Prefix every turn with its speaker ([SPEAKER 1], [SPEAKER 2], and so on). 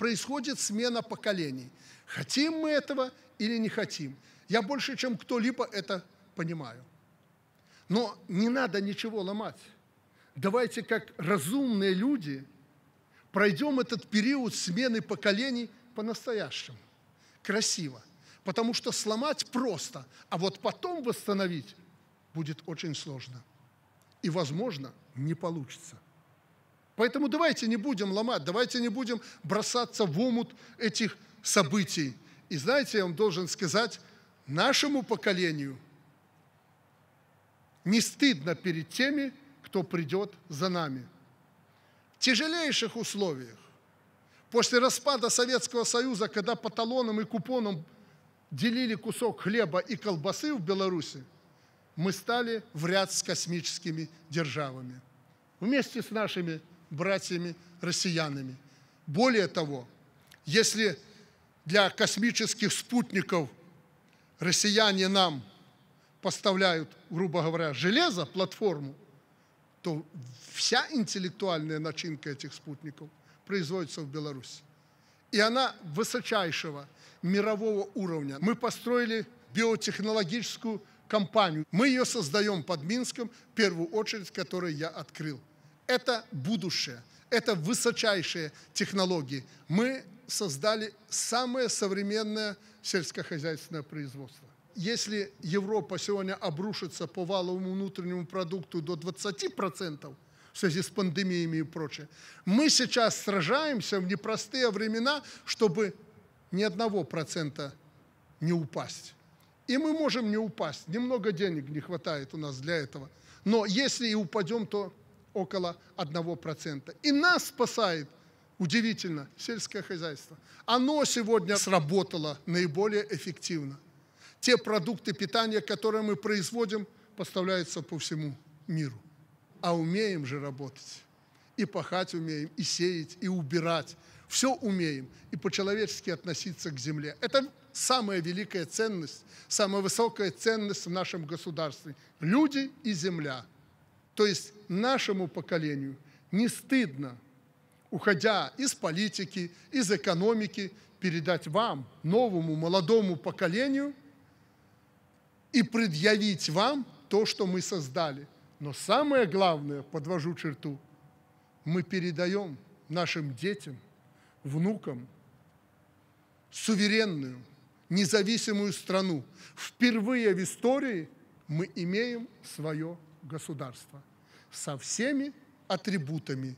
[SPEAKER 1] происходит смена поколений. Хотим мы этого или не хотим. Я больше, чем кто-либо это понимаю. Но не надо ничего ломать. Давайте, как разумные люди, пройдем этот период смены поколений по-настоящему. Красиво. Потому что сломать просто, а вот потом восстановить будет очень сложно. И, возможно, не получится. Поэтому давайте не будем ломать, давайте не будем бросаться в омут этих событий. И знаете, я вам должен сказать, нашему поколению не стыдно перед теми, кто придет за нами. В тяжелейших условиях, после распада Советского Союза, когда по талонам и купонам делили кусок хлеба и колбасы в Беларуси, мы стали в ряд с космическими державами. Вместе с нашими братьями-россиянами. Более того, если для космических спутников россияне нам поставляют, грубо говоря, железо, платформу, то вся интеллектуальная начинка этих спутников производится в Беларуси. И она высочайшего мирового уровня. Мы построили биотехнологическую компанию. Мы ее создаем под Минском, в первую очередь, которую я открыл. Это будущее, это высочайшие технологии. Мы создали самое современное сельскохозяйственное производство. Если Европа сегодня обрушится по валовому внутреннему продукту до 20%, в связи с пандемиями и прочее. Мы сейчас сражаемся в непростые времена, чтобы ни одного процента не упасть. И мы можем не упасть. Немного денег не хватает у нас для этого. Но если и упадем, то около 1%. И нас спасает, удивительно, сельское хозяйство. Оно сегодня сработало наиболее эффективно. Те продукты питания, которые мы производим, поставляются по всему миру. А умеем же работать. И пахать умеем, и сеять, и убирать. Все умеем. И по-человечески относиться к земле. Это самая великая ценность, самая высокая ценность в нашем государстве. Люди и земля – то есть нашему поколению не стыдно, уходя из политики, из экономики, передать вам, новому, молодому поколению, и предъявить вам то, что мы создали. Но самое главное, подвожу черту, мы передаем нашим детям, внукам суверенную, независимую страну. Впервые в истории мы имеем свое государство со всеми атрибутами